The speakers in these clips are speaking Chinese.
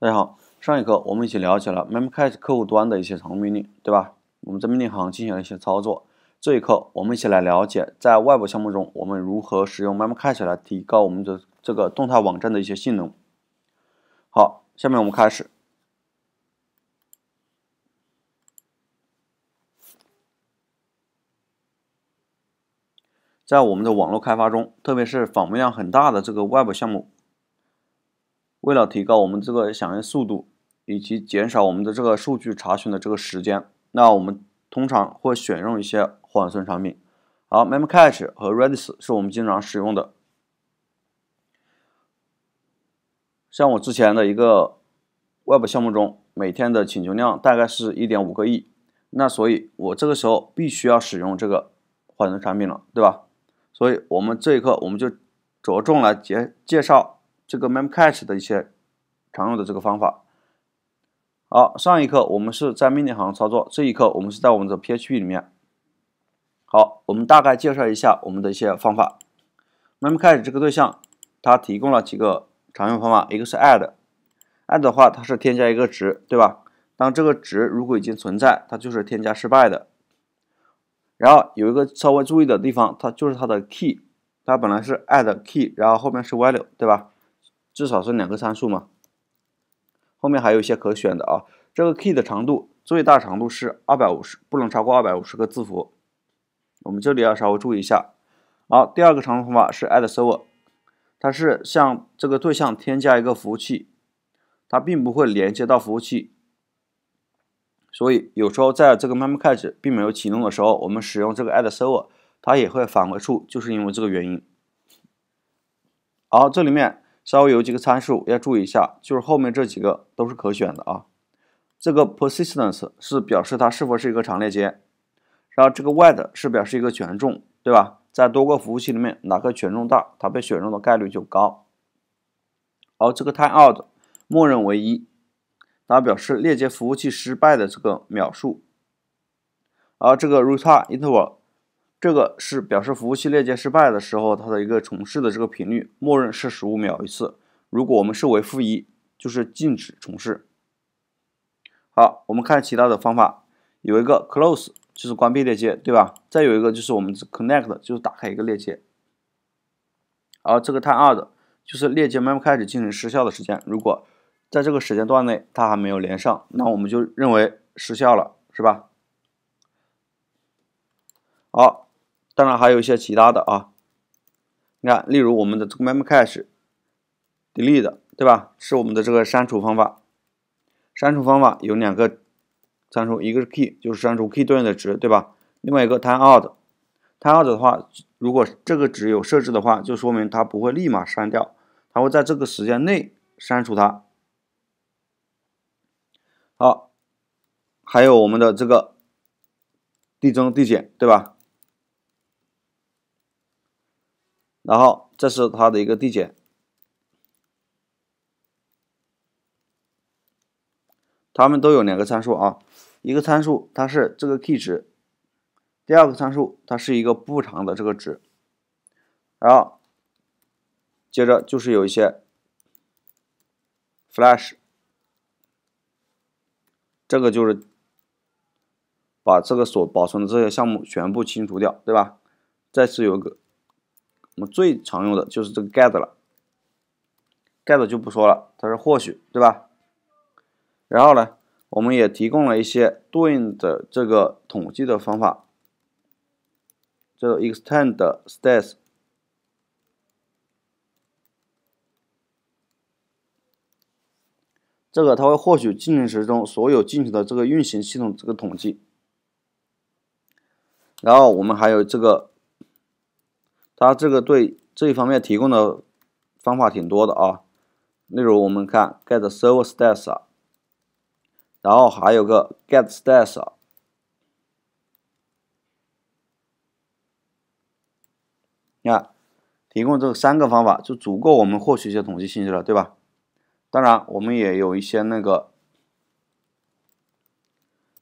大家好，上一课我们一起了解了 Memcache 客户端的一些常用命令，对吧？我们在命令行进行了一些操作。这一课我们一起来了解，在外部项目中，我们如何使用 Memcache 来提高我们的这个动态网站的一些性能。好，下面我们开始。在我们的网络开发中，特别是访问量很大的这个 Web 项目。为了提高我们这个响应速度，以及减少我们的这个数据查询的这个时间，那我们通常会选用一些缓存产品。好，Memcache 和 Redis 是我们经常使用的。像我之前的一个 Web 项目中，每天的请求量大概是一点五个亿，那所以，我这个时候必须要使用这个缓存产品了，对吧？所以，我们这一课我们就着重来介介绍。这个 memcache 的一些常用的这个方法。好，上一课我们是在命令行操作，这一课我们是在我们的 PHP 里面。好，我们大概介绍一下我们的一些方法。memcache 这个对象它提供了几个常用方法，一个是 add，add 的话它是添加一个值，对吧？当这个值如果已经存在，它就是添加失败的。然后有一个稍微注意的地方，它就是它的 key，它本来是 add key，然后后面是 value，对吧？至少是两个参数嘛。后面还有一些可选的啊。这个 key 的长度最大长度是二百五十，不能超过二百五十个字符。我们这里要稍微注意一下。好，第二个常用方法是 add server，它是向这个对象添加一个服务器，它并不会连接到服务器，所以有时候在这个 m m e c a 慢开始并没有启动的时候，我们使用这个 add server，它也会返回处，就是因为这个原因。好，这里面。稍微有几个参数要注意一下，就是后面这几个都是可选的啊。这个 persistence 是表示它是否是一个长链接，然后这个 w i d e 是表示一个权重，对吧？在多个服务器里面，哪个权重大，它被选中的概率就高。而这个 time out，默认为一，它表示链接服务器失败的这个秒数。而这个 retry interval。这个是表示服务器链接失败的时候，它的一个重试的这个频率，默认是十五秒一次。如果我们设为负一，就是禁止重试。好，我们看其他的方法，有一个 close 就是关闭链接，对吧？再有一个就是我们 connect 就是打开一个链接。而这个探 u 的就是链接慢慢开始进行失效的时间，如果在这个时间段内它还没有连上，那我们就认为失效了，是吧？好。当然还有一些其他的啊，你看，例如我们的这个 memcache delete，对吧？是我们的这个删除方法。删除方法有两个参数，一个是 key，就是删除 key 对应的值，对吧？另外一个 time out，time out 的话，如果这个值有设置的话，就说明它不会立马删掉，它会在这个时间内删除它。好，还有我们的这个递增递减，对吧？然后这是它的一个递减，它们都有两个参数啊，一个参数它是这个 k 值，第二个参数它是一个步长的这个值，然后接着就是有一些 flash，这个就是把这个所保存的这些项目全部清除掉，对吧？再次有个。我们最常用的就是这个 get 了，get 就不说了，它是获取，对吧？然后呢，我们也提供了一些对应的这个统计的方法，个 extend stats，这个它会获取进程时中所有进程的这个运行系统这个统计。然后我们还有这个。它这个对这一方面提供的方法挺多的啊，例如我们看 get server stats，然后还有个 get stats，你看，提供这三个方法就足够我们获取一些统计信息了，对吧？当然，我们也有一些那个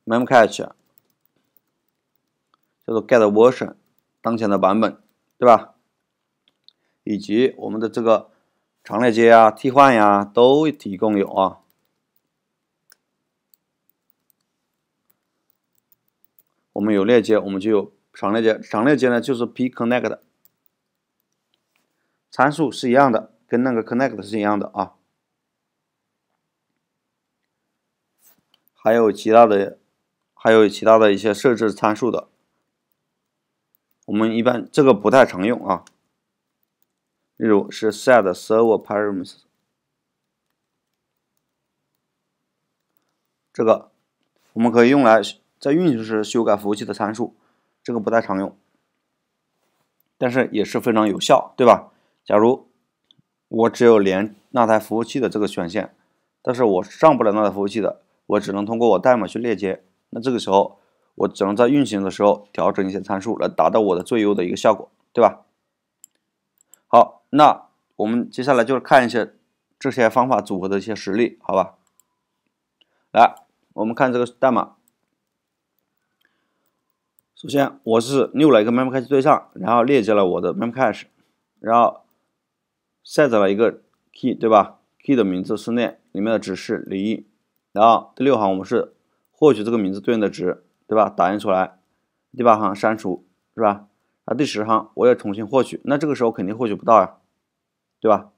memcache，叫做 get version，当前的版本。对吧？以及我们的这个长链接啊、替换呀，都提供有啊。我们有链接，我们就有长链接。长链接呢，就是 P Connect 参数是一样的，跟那个 Connect 是一样的啊。还有其他的，还有其他的一些设置参数的。我们一般这个不太常用啊，例如是 set server p a r a m e t s 这个我们可以用来在运行时修改服务器的参数，这个不太常用，但是也是非常有效，对吧？假如我只有连那台服务器的这个权限，但是我上不了那台服务器的，我只能通过我代码去链接，那这个时候。我只能在运行的时候调整一些参数来达到我的最优的一个效果，对吧？好，那我们接下来就是看一下这些方法组合的一些实例，好吧？来，我们看这个代码。首先，我是 new 了一个 mem cache 对象，然后链接了我的 mem cache，然后 set 了一个 key，对吧？key 的名字是 name，里面的值是零然后第六行，我们是获取这个名字对应的值。对吧？打印出来，第八行删除是吧？啊，第十行我也重新获取，那这个时候肯定获取不到呀，对吧？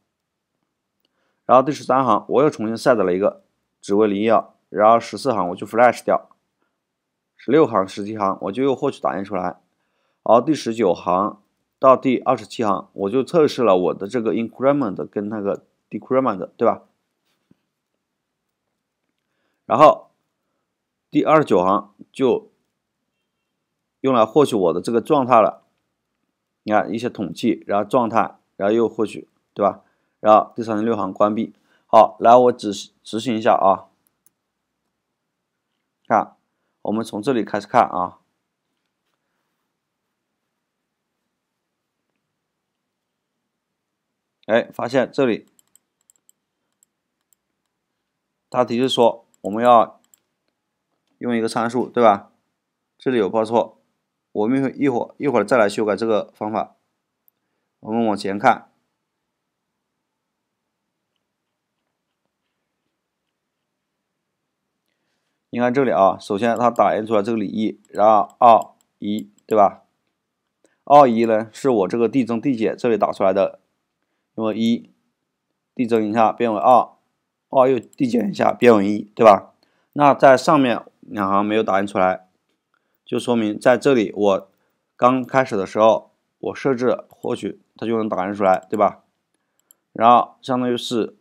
然后第十三行我又重新 set 了一个只为零二，然后十四行我就 flash 掉，十六行、十七行我就又获取打印出来，然后第十九行到第二十七行我就测试了我的这个 increment 跟那个 decrement，对吧？然后。第二十九行就用来获取我的这个状态了，你看一些统计，然后状态，然后又获取，对吧？然后第三十六行关闭。好，来我执执行一下啊。看，我们从这里开始看啊。哎，发现这里，它提示说我们要。用一个参数，对吧？这里有报错，我们一会儿一会儿再来修改这个方法。我们往前看，你看这里啊，首先它打印出来这个李一，然后二一，对吧？二一呢是我这个递增递减这里打出来的，因为一递增一下变为二，二又递减一下变为一，对吧？那在上面。两行没有打印出来，就说明在这里我刚开始的时候我设置获取它就能打印出来，对吧？然后相当于是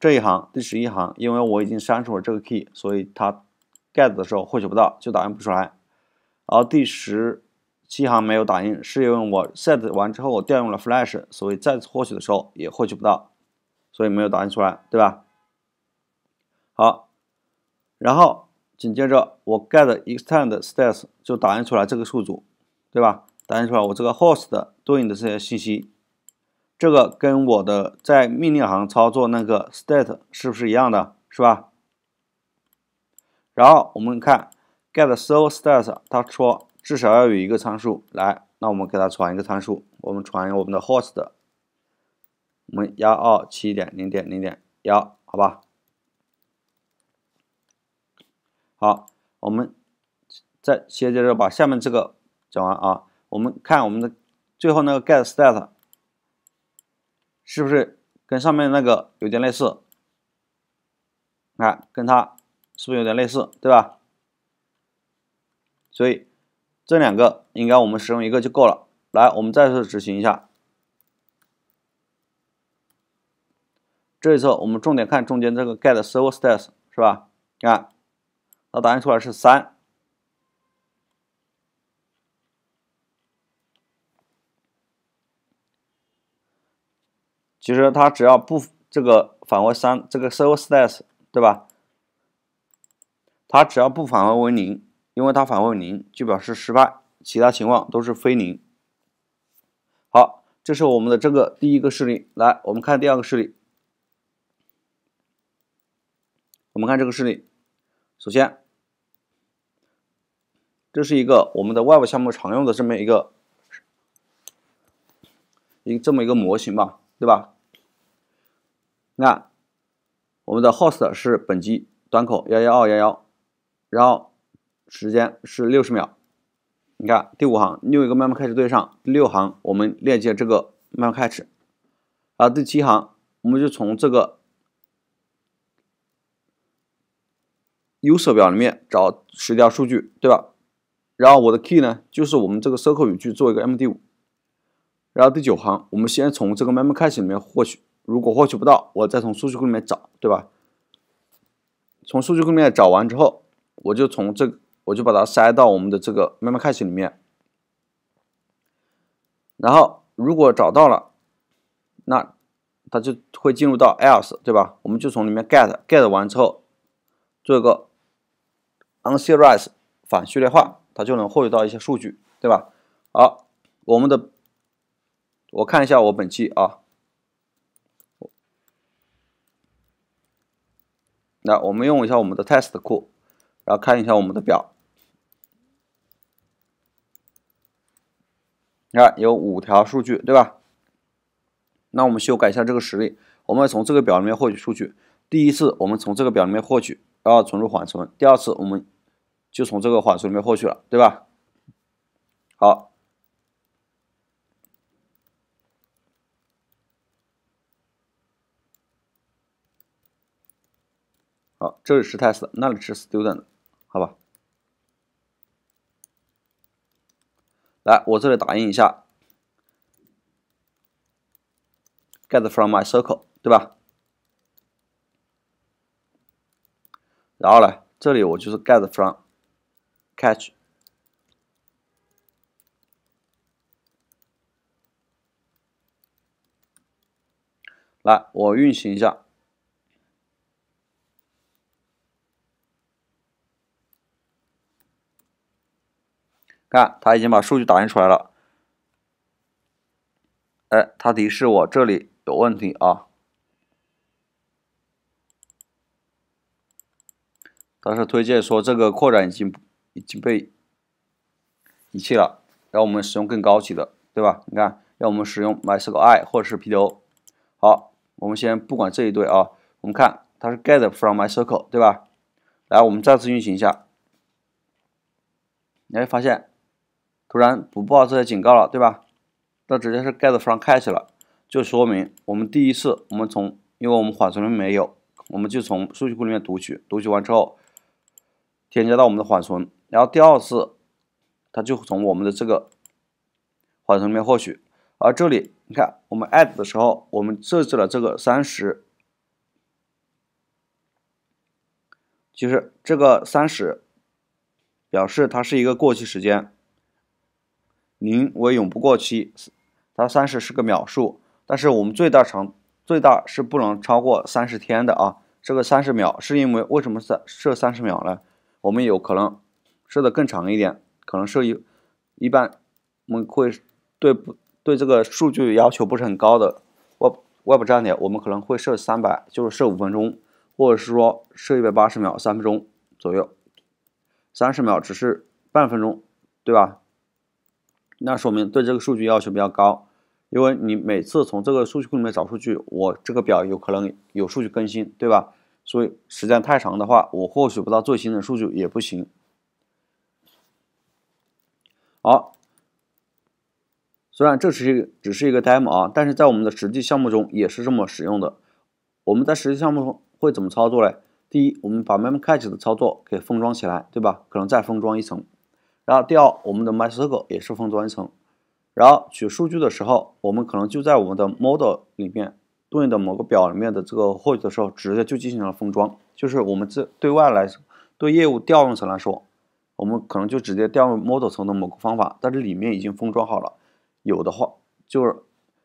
这一行第十一行，因为我已经删除了这个 key，所以它 get 的时候获取不到，就打印不出来。然后第十七行没有打印，是因为我 set 完之后我调用了 flash，所以再次获取的时候也获取不到，所以没有打印出来，对吧？好，然后。紧接着我 get e x t e n d stats 就打印出来这个数组，对吧？打印出来我这个 host 对应的这些信息，这个跟我的在命令行操作那个 state 是不是一样的，是吧？然后我们看 get so stats，它说至少要有一个参数，来，那我们给它传一个参数，我们传我们的 host，我们幺二七点零点零点幺，好吧？好，我们再接着把下面这个讲完啊。我们看我们的最后那个 get state，是不是跟上面那个有点类似？看跟它是不是有点类似，对吧？所以这两个应该我们使用一个就够了。来，我们再次执行一下。这一次我们重点看中间这个 get server states，是吧？看。它打印出来是三。其实它只要不这个返回三，这个 SQL status 对吧？它只要不返回为零，因为它返回零就表示失败，其他情况都是非零。好，这是我们的这个第一个事例。来，我们看第二个事例。我们看这个事例。首先，这是一个我们的 Web 项目常用的这么一个一这么一个模型吧，对吧？那我们的 Host 是本机端口幺幺二幺幺，然后时间是六十秒。你看第五行又一个 m e m c a c h e 对上，第六行我们链接这个 m e m c a c h e 啊，第七行我们就从这个。U r 表里面找十条数据，对吧？然后我的 key 呢，就是我们这个 SQL 语句做一个 MD 五。然后第九行，我们先从这个 Memcache 里面获取，如果获取不到，我再从数据库里面找，对吧？从数据库里面找完之后，我就从这，我就把它塞到我们的这个 Memcache 里面。然后如果找到了，那它就会进入到 else，对吧？我们就从里面 get，get 完之后做一个。Unserialize 反序列化，它就能获取到一些数据，对吧？好，我们的我看一下我本期啊，来我们用一下我们的 test 库，然后看一下我们的表，你看有五条数据，对吧？那我们修改一下这个实例，我们从这个表里面获取数据。第一次我们从这个表里面获取。然后存入缓存，第二次我们就从这个缓存里面获取了，对吧？好，好，这是 test，那里是 student，好吧？来，我这里打印一下，get from my circle，对吧？然后呢？这里我就是 get from catch。来，我运行一下，看，他已经把数据打印出来了。哎，他提示我这里有问题啊。他是推荐说这个扩展已经已经被遗弃了，让我们使用更高级的，对吧？你看，让我们使用 MySQL i 或者是 PDO。好，我们先不管这一对啊，我们看它是 get from MySQL，对吧？来，我们再次运行一下，你会发现突然不报这些警告了，对吧？那直接是 get from c a catch 了，就说明我们第一次我们从，因为我们缓存里面没有，我们就从数据库里面读取，读取完之后。添加到我们的缓存，然后第二次，它就从我们的这个缓存里面获取。而这里，你看我们 add 的时候，我们设置了这个三十，就是这个三十表示它是一个过期时间，零为永不过期，它三十是个秒数，但是我们最大长最大是不能超过三十天的啊。这个三十秒是因为为什么设设三十秒呢？我们有可能设的更长一点，可能设一一般我们会对不对这个数据要求不是很高的外外部站点，我们可能会设三百，就是设五分钟，或者是说设一百八十秒，三分钟左右，三十秒只是半分钟，对吧？那说明对这个数据要求比较高，因为你每次从这个数据库里面找数据，我这个表有可能有数据更新，对吧？所以时间太长的话，我获取不到最新的数据也不行。好，虽然这是一个只是一个 demo 啊，但是在我们的实际项目中也是这么使用的。我们在实际项目中会怎么操作呢？第一，我们把 mem c a c h 的操作给封装起来，对吧？可能再封装一层。然后第二，我们的 my sql 也是封装一层。然后取数据的时候，我们可能就在我们的 model 里面。对应的某个表里面的这个获取的时候，直接就进行了封装，就是我们这对外来说，对业务调用层来说，我们可能就直接调用 model 层的某个方法，但是里面已经封装好了。有的话就是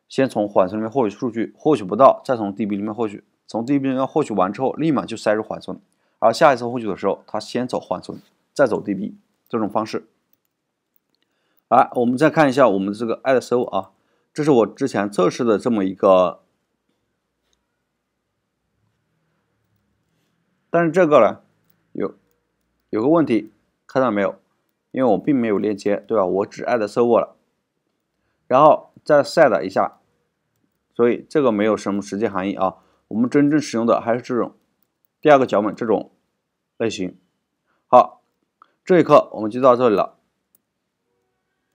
先从缓存里面获取数据，获取不到再从 DB 里面获取，从 DB 里面获取完之后，立马就塞入缓存，而下一次获取的时候，它先走缓存，再走 DB 这种方式。来，我们再看一下我们这个 i s o 啊，这是我之前测试的这么一个。但是这个呢，有有个问题，看到没有？因为我并没有链接，对吧？我只 add server 了，然后再 set 一下，所以这个没有什么实际含义啊。我们真正使用的还是这种第二个脚本这种类型。好，这一课我们就到这里了。